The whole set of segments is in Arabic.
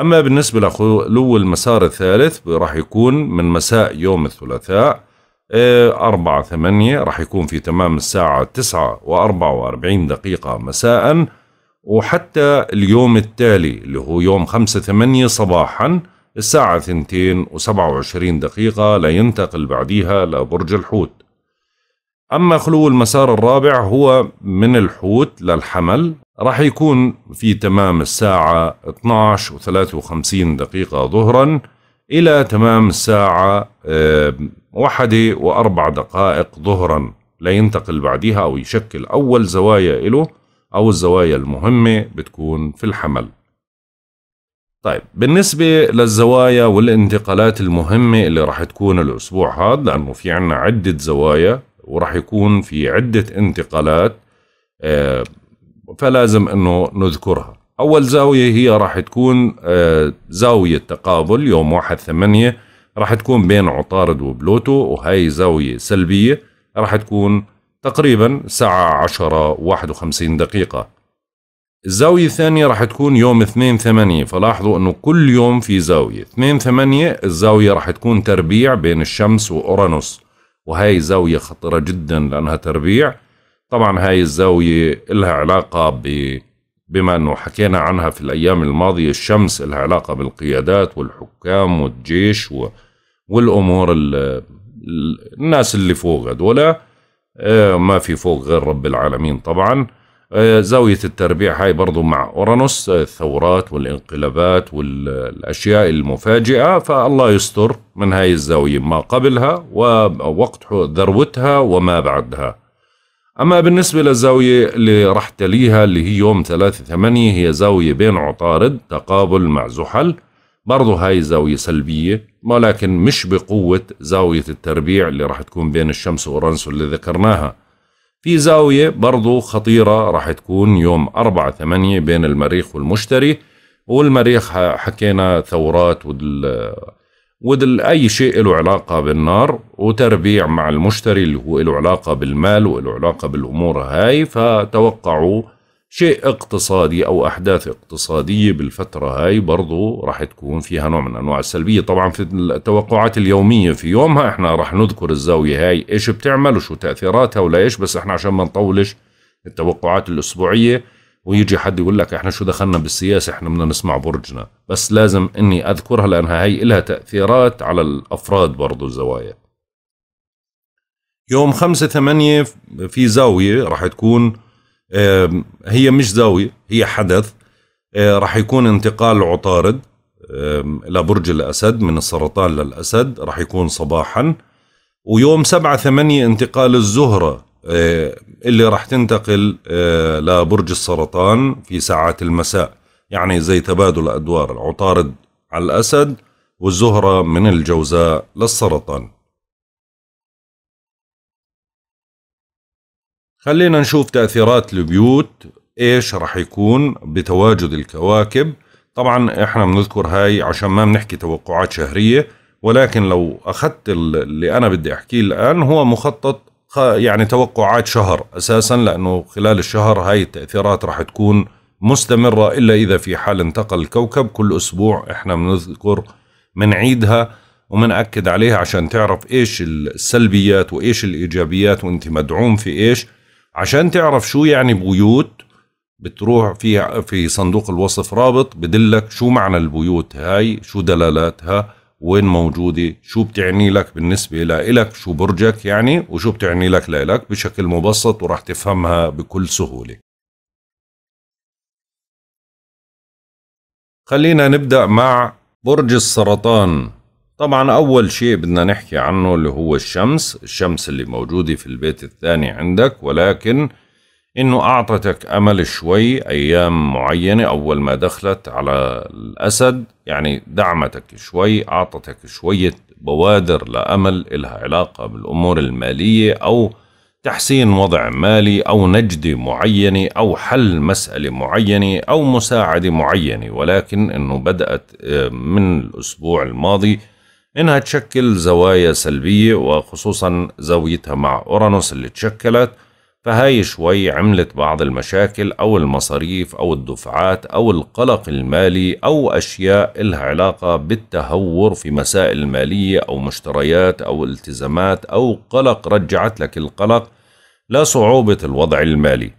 أما بالنسبة لخلو المسار الثالث راح يكون من مساء يوم الثلاثاء آه، أربعة ثمانية راح يكون في تمام الساعة تسعة وأربعة وأربعين دقيقة مساء وحتى اليوم التالي اللي هو يوم خمسة ثمانية صباحا الساعة ثنتين وسبعة وعشرين دقيقة لينتقل بعديها لبرج الحوت أما خلو المسار الرابع هو من الحوت للحمل راح يكون في تمام الساعة 12 و53 دقيقة ظهرا إلى تمام الساعة آه، واحدة وأربع دقائق ظهرا لينتقل بعدها أو يشكل أول زوايا له أو الزوايا المهمة بتكون في الحمل طيب بالنسبة للزوايا والانتقالات المهمة اللي راح تكون الأسبوع هذا لأنه في عنا عدة زوايا وراح يكون في عدة انتقالات آه، فلازم انه نذكرها اول زاويه هي راح تكون آه، زاويه تقابل يوم واحد ثمانية راح تكون بين عطارد وبلوتو وهي زاويه سلبيه راح تكون تقريبا ساعة عشرة واحد وخمسين دقيقة الزاوية الثانية راح تكون يوم اثنين ثمانية فلاحظوا انه كل يوم في زاوية اثنين ثمانية الزاوية راح تكون تربيع بين الشمس واورانوس وهي زاوية خطرة جدا لانها تربيع طبعا هاي الزاوية لها علاقة ب بما أنه حكينا عنها في الأيام الماضية الشمس لها علاقة بالقيادات والحكام والجيش و... والأمور ال... الناس اللي فوق هدولا آه، ما في فوق غير رب العالمين طبعا آه، زاوية التربيع هاي برضو مع أورانوس آه، الثورات والانقلابات والأشياء المفاجئة فالله يستر من هاي الزاوية ما قبلها ووقت ذروتها وما بعدها أما بالنسبة للزاوية اللي راح تليها اللي هي يوم 3 8 هي زاوية بين عطارد تقابل مع زحل برضه هاي زاوية سلبية ولكن مش بقوة زاوية التربيع اللي راح تكون بين الشمس وأورانوس واللي ذكرناها في زاوية برضو خطيرة راح تكون يوم 4 8 بين المريخ والمشتري والمريخ حكينا ثورات وال ودل أي شيء له علاقة بالنار وتربيع مع المشتري اللي هو له علاقة بالمال وله علاقة بالأمور هاي فتوقعوا شيء اقتصادي أو أحداث اقتصادية بالفترة هاي برضو راح تكون فيها نوع من أنواع السلبية طبعا في التوقعات اليومية في يومها احنا راح نذكر الزاوية هاي ايش بتعمل وشو تأثيراتها ولا ايش بس احنا عشان ما نطولش التوقعات الأسبوعية ويجي حد يقول لك احنا شو دخلنا بالسياسه احنا بدنا نسمع برجنا بس لازم اني اذكرها لانها هي لها تاثيرات على الافراد برضو الزوايا يوم خمسة ثمانية في زاوية راح تكون هي مش زاوية هي حدث راح يكون انتقال عطارد لبرج الأسد من السرطان للأسد راح يكون صباحا ويوم سبعة ثمانية انتقال الزهرة آه، اللي راح تنتقل آه، لبرج السرطان في ساعات المساء يعني زي تبادل أدوار العطارد على الأسد والزهرة من الجوزاء للسرطان خلينا نشوف تأثيرات البيوت إيش راح يكون بتواجد الكواكب طبعا احنا بنذكر هاي عشان ما بنحكي توقعات شهرية ولكن لو أخذت اللي أنا بدي أحكيه الآن هو مخطط يعني توقعات شهر أساسا لأنه خلال الشهر هاي التأثيرات راح تكون مستمرة إلا إذا في حال انتقل الكوكب كل أسبوع إحنا بنذكر بنعيدها ومنأكد عليها عشان تعرف إيش السلبيات وإيش الإيجابيات وإنت مدعوم في إيش عشان تعرف شو يعني بيوت بتروح في في صندوق الوصف رابط بدلك شو معنى البيوت هاي شو دلالاتها وين موجودة شو بتعني لك بالنسبة لإلك شو برجك يعني وشو بتعني لك لإلك بشكل مبسط وراح تفهمها بكل سهولة خلينا نبدأ مع برج السرطان طبعا أول شيء بدنا نحكي عنه اللي هو الشمس الشمس اللي موجودة في البيت الثاني عندك ولكن إنه أعطتك أمل شوي أيام معينة أول ما دخلت على الأسد يعني دعمتك شوي أعطتك شوية بوادر لأمل إلها علاقة بالأمور المالية أو تحسين وضع مالي أو نجدة معينة أو حل مسألة معينة أو مساعدة معينة ولكن أنه بدأت آه، من الأسبوع الماضي أنها تشكل زوايا سلبية وخصوصا زاويتها مع أورانوس اللي تشكلت فهاي شوي عملت بعض المشاكل أو المصاريف أو الدفعات أو القلق المالي أو أشياء إلها علاقة بالتهور في مسائل مالية أو مشتريات أو التزامات أو قلق رجعت لك القلق لصعوبة الوضع المالي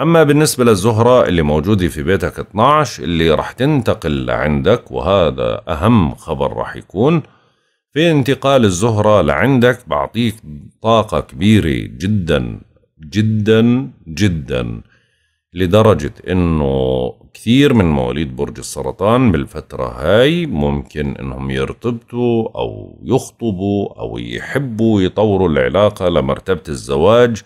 أما بالنسبة للزهرة اللي موجودة في بيتك 12 اللي رح تنتقل لعندك وهذا أهم خبر رح يكون في انتقال الزهرة لعندك بعطيك طاقة كبيرة جدا جدا جدا لدرجة انه كثير من مواليد برج السرطان بالفترة هاي ممكن انهم يرتبطوا او يخطبوا او يحبوا يطوروا العلاقة لمرتبة الزواج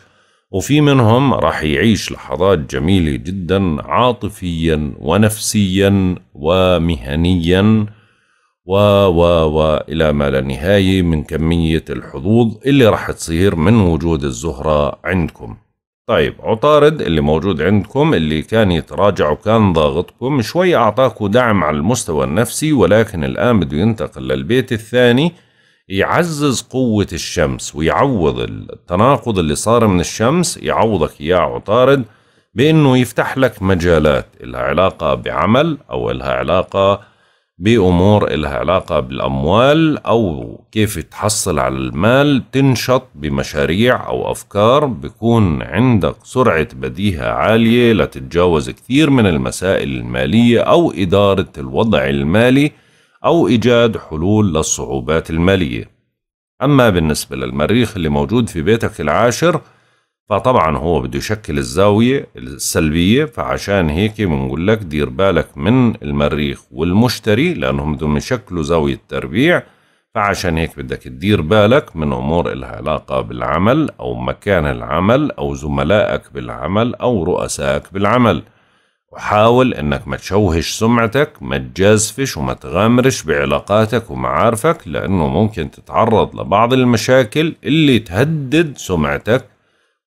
وفي منهم راح يعيش لحظات جميلة جدا عاطفيا ونفسيا ومهنيا و و و إلى ما لا نهاية من كمية الحظوظ اللي راح تصير من وجود الزهرة عندكم طيب عطارد اللي موجود عندكم اللي كان يتراجع وكان ضاغطكم شوي أعطاكوا دعم على المستوى النفسي ولكن الآن بده ينتقل للبيت الثاني يعزز قوة الشمس ويعوض التناقض اللي صار من الشمس يعوضك إياه عطارد بأنه يفتح لك مجالات لها علاقة بعمل أو لها علاقة بأمور إلها علاقة بالأموال أو كيف تحصل على المال تنشط بمشاريع أو أفكار بكون عندك سرعة بديهة عالية لتتجاوز كثير من المسائل المالية أو إدارة الوضع المالي أو إيجاد حلول للصعوبات المالية أما بالنسبة للمريخ اللي موجود في بيتك العاشر فطبعا هو بده يشكل الزاوية السلبية فعشان هيك بنقول لك دير بالك من المريخ والمشتري لأنهم بدهم يشكلوا زاوية تربيع فعشان هيك بدك تدير بالك من أمور إلها علاقة بالعمل أو مكان العمل أو زملائك بالعمل أو رؤسائك بالعمل وحاول إنك ما تشوهش سمعتك ما تجازفش وما تغامرش بعلاقاتك ومعارفك لأنه ممكن تتعرض لبعض المشاكل اللي تهدد سمعتك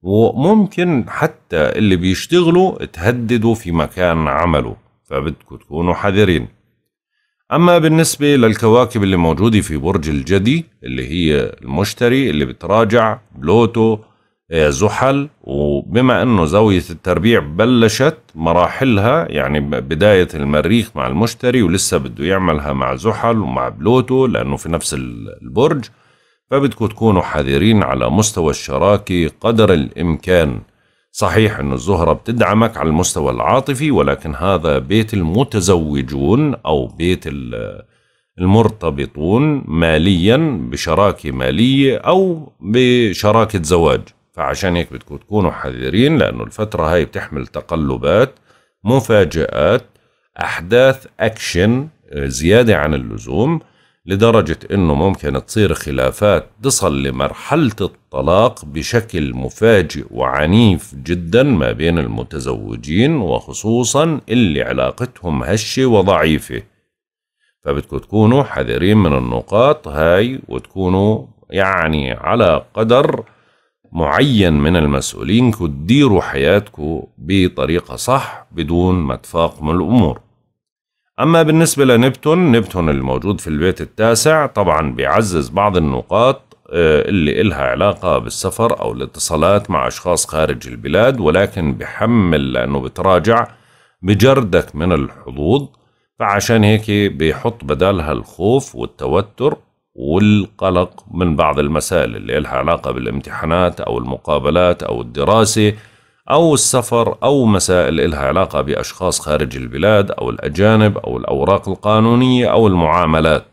وممكن حتى اللي بيشتغلوا تهددوا في مكان عمله فبدكم تكونوا حذرين أما بالنسبة للكواكب اللي موجودة في برج الجدي اللي هي المشتري اللي بتراجع بلوتو آه، زحل وبما أنه زاوية التربيع بلشت مراحلها يعني بداية المريخ مع المشتري ولسه بده يعملها مع زحل ومع بلوتو لأنه في نفس البرج فبدكم تكونوا حذرين على مستوى الشراكة قدر الإمكان صحيح أن الزهرة بتدعمك على المستوى العاطفي ولكن هذا بيت المتزوجون أو بيت المرتبطون ماليا بشراكة مالية أو بشراكة زواج فعشان هيك بدكم تكونوا حذرين لأنه الفترة هاي بتحمل تقلبات مفاجآت أحداث أكشن زيادة عن اللزوم لدرجة أنه ممكن تصير خلافات تصل لمرحلة الطلاق بشكل مفاجئ وعنيف جدا ما بين المتزوجين وخصوصا اللي علاقتهم هشة وضعيفة فبدكم تكونوا حذرين من النقاط هاي وتكونوا يعني على قدر معين من المسؤولين تديروا حياتكم بطريقة صح بدون ما تفاقموا الأمور أما بالنسبة لنبتون نبتون الموجود في البيت التاسع طبعا بيعزز بعض النقاط آه، اللي إلها علاقة بالسفر أو الاتصالات مع أشخاص خارج البلاد ولكن بحمل لأنه بتراجع بجردك من الحظوظ فعشان هيك بيحط بدالها الخوف والتوتر والقلق من بعض المسائل اللي إلها علاقة بالامتحانات أو المقابلات أو الدراسة أو السفر أو مسائل إلها علاقة بأشخاص خارج البلاد أو الأجانب أو الأوراق القانونية أو المعاملات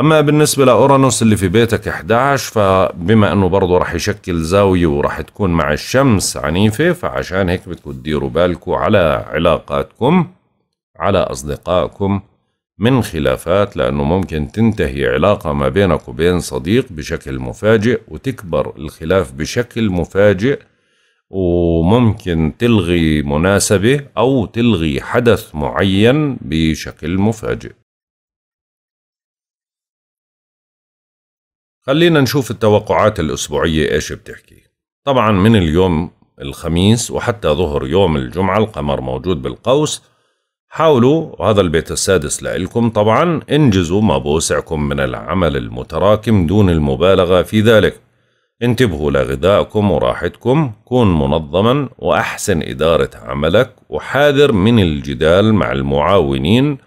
أما بالنسبة لأورانوس اللي في بيتك 11 فبما أنه برضه رح يشكل زاوية ورح تكون مع الشمس عنيفة فعشان هيك بدكم تديروا بالكم على علاقاتكم على أصدقائكم من خلافات لأنه ممكن تنتهي علاقة ما بينك وبين صديق بشكل مفاجئ وتكبر الخلاف بشكل مفاجئ وممكن تلغي مناسبة أو تلغي حدث معين بشكل مفاجئ خلينا نشوف التوقعات الأسبوعية إيش بتحكي طبعا من اليوم الخميس وحتى ظهر يوم الجمعة القمر موجود بالقوس حاولوا وهذا البيت السادس لإلكم طبعا انجزوا ما بوسعكم من العمل المتراكم دون المبالغة في ذلك انتبهوا لغذائكم وراحتكم كن منظما وأحسن إدارة عملك وحاذر من الجدال مع المعاونين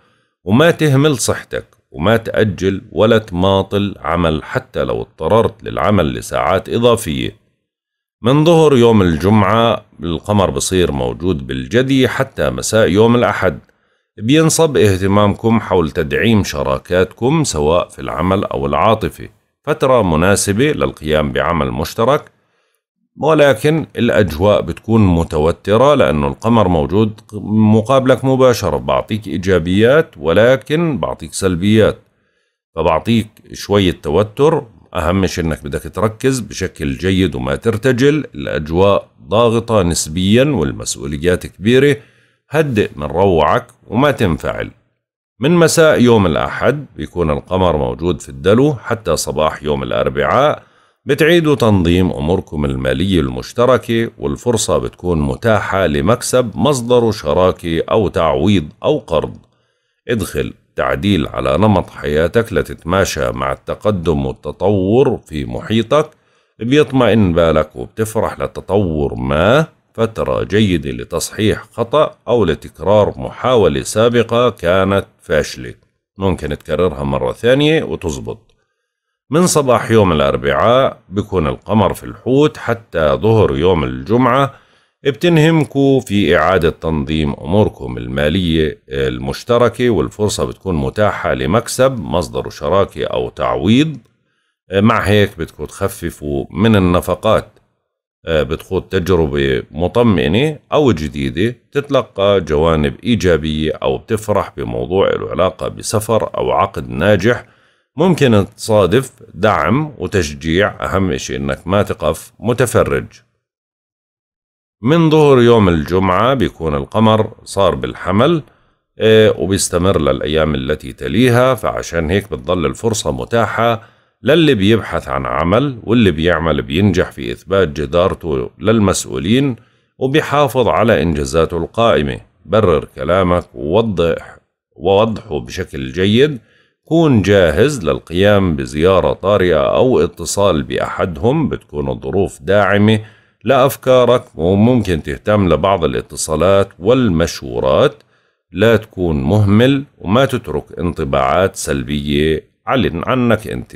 وما تهمل صحتك وما تأجل ولا تماطل عمل حتى لو اضطررت للعمل لساعات إضافية من ظهر يوم الجمعة القمر بصير موجود بالجدي حتى مساء يوم الأحد بينصب اهتمامكم حول تدعيم شراكاتكم سواء في العمل أو العاطفة فترة مناسبة للقيام بعمل مشترك ولكن الأجواء بتكون متوترة لأنه القمر موجود مقابلك مباشرة بعطيك إيجابيات ولكن بعطيك سلبيات فبعطيك شوية توتر أهم شيء أنك بدك تركز بشكل جيد وما ترتجل الأجواء ضاغطة نسبيا والمسؤوليات كبيرة هدئ من روعك وما تنفعل من مساء يوم الأحد بيكون القمر موجود في الدلو حتى صباح يوم الأربعاء بتعيدوا تنظيم أموركم المالية المشتركة والفرصة بتكون متاحة لمكسب مصدره شراكة أو تعويض أو قرض ادخل تعديل على نمط حياتك لتتماشى مع التقدم والتطور في محيطك بيطمئن بالك وبتفرح لتطور ما فترة جيدة لتصحيح خطأ أو لتكرار محاولة سابقة كانت فاشلة ممكن تكررها مرة ثانية وتزبط من صباح يوم الأربعاء بكون القمر في الحوت حتى ظهر يوم الجمعة بتنهمكوا في إعادة تنظيم أموركم المالية المشتركة والفرصة بتكون متاحة لمكسب مصدر شراكة أو تعويض مع هيك بتكون تخففوا من النفقات آه، بتخوض تجربة مطمئنة أو جديدة تتلقى جوانب إيجابية أو بتفرح بموضوع العلاقة علاقة بسفر أو عقد ناجح ممكن تصادف دعم وتشجيع أهم شيء إنك ما تقف متفرج من ظهر يوم الجمعة بيكون القمر صار بالحمل آه، وبيستمر للأيام التي تليها فعشان هيك بتضل الفرصة متاحة للي بيبحث عن عمل واللي بيعمل بينجح في إثبات جدارته للمسؤولين وبيحافظ على إنجازاته القائمة برر كلامك ووضح ووضحه بشكل جيد كون جاهز للقيام بزيارة طارئة أو اتصال بأحدهم بتكون الظروف داعمة لأفكارك وممكن تهتم لبعض الاتصالات والمشورات لا تكون مهمل وما تترك انطباعات سلبية عن عنك أنت